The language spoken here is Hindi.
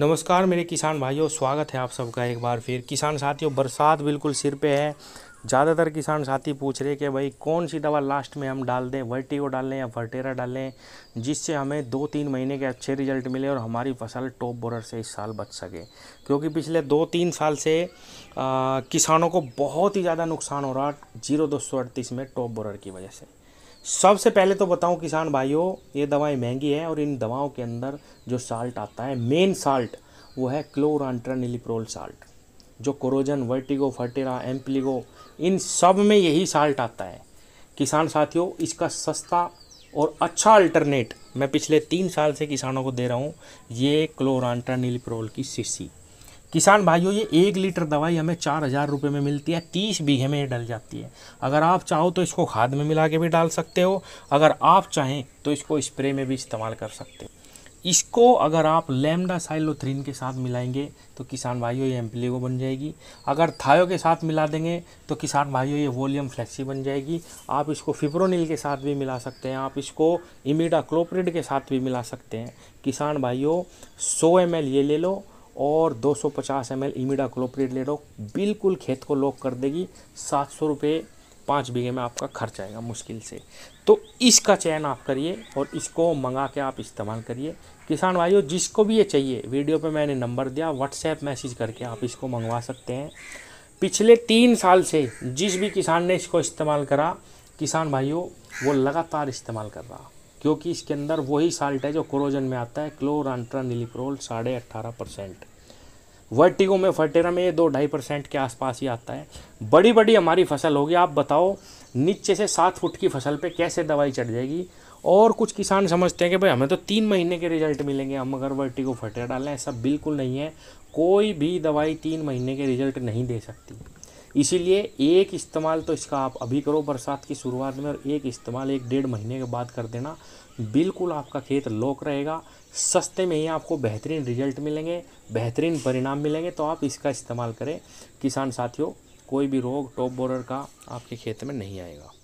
नमस्कार मेरे किसान भाइयों स्वागत है आप सबका एक बार फिर किसान साथियों बरसात बिल्कुल सिर पे है ज़्यादातर किसान साथी पूछ रहे कि भाई कौन सी दवा लास्ट में हम डाल दें वर्टिगो डाल लें या फर्टेरा डाल लें जिससे हमें दो तीन महीने के अच्छे रिजल्ट मिले और हमारी फसल टॉप बोरर से इस साल बच सके क्योंकि पिछले दो तीन साल से आ, किसानों को बहुत ही ज़्यादा नुकसान हो रहा जीरो दो में टॉप बोरर की वजह से सबसे पहले तो बताऊं किसान भाइयों ये दवाएं महंगी हैं और इन दवाओं के अंदर जो साल्ट आता है मेन साल्ट वो है क्लोरांट्रानिलिप्रोल साल्ट जो कोरोजन वर्टिगो फर्टेरा एम्पलीगो इन सब में यही साल्ट आता है किसान साथियों इसका सस्ता और अच्छा अल्टरनेट मैं पिछले तीन साल से किसानों को दे रहा हूँ ये क्लोरांट्रानिलिप्रोल की सीसी किसान भाइयों ये एक लीटर दवाई हमें चार हज़ार रुपये में मिलती है तीस बीघे में ये डल जाती है अगर आप चाहो तो इसको खाद में मिला के भी डाल सकते हो अगर आप चाहें तो इसको स्प्रे में भी इस्तेमाल कर सकते हो इसको अगर आप लेमडा साइलोथ्रीन के साथ मिलाएंगे तो किसान भाइयों ये एम्पलीगो बन जाएगी अगर थायो के साथ मिला देंगे तो किसान भाइयों ये वॉल्यूम फ्लेक्सी बन जाएगी आप इसको फिप्रोनिल के साथ भी मिला सकते हैं आप इसको इमिडा क्लोप्रिड के साथ भी मिला सकते हैं किसान भाइयों सौ एम ये ले लो और 250 सौ एम एल इमिडा क्लोप्रेट ले लो बिल्कुल खेत को लॉक कर देगी सात सौ रुपये पाँच बीघे में आपका खर्च आएगा मुश्किल से तो इसका चयन आप करिए और इसको मंगा के आप इस्तेमाल करिए किसान भाइयों जिसको भी ये चाहिए वीडियो पे मैंने नंबर दिया व्हाट्सएप मैसेज करके आप इसको मंगवा सकते हैं पिछले तीन साल से जिस भी किसान ने इसको इस्तेमाल करा किसान भाइयों वो लगातार इस्तेमाल कर रहा क्योंकि इसके अंदर वही साल्ट है जो क्रोजन में आता है क्लोरांट्रा नीलिप्रोल साढ़े अट्ठारह परसेंट वर्टिगो में फटेरा में ये दो ढाई परसेंट के आसपास ही आता है बड़ी बड़ी हमारी फसल होगी आप बताओ नीचे से सात फुट की फसल पे कैसे दवाई चढ़ जाएगी और कुछ किसान समझते हैं कि भाई हमें तो तीन महीने के रिजल्ट मिलेंगे हम अगर वर्टिगो फटेरा डालें ऐसा बिल्कुल नहीं है कोई भी दवाई तीन महीने के रिजल्ट नहीं दे सकती इसीलिए एक इस्तेमाल तो इसका आप अभी करो बरसात की शुरुआत में और एक इस्तेमाल एक डेढ़ महीने के बाद कर देना बिल्कुल आपका खेत लॉक रहेगा सस्ते में ही आपको बेहतरीन रिजल्ट मिलेंगे बेहतरीन परिणाम मिलेंगे तो आप इसका इस्तेमाल करें किसान साथियों कोई भी रोग टॉप बोरर का आपके खेत में नहीं आएगा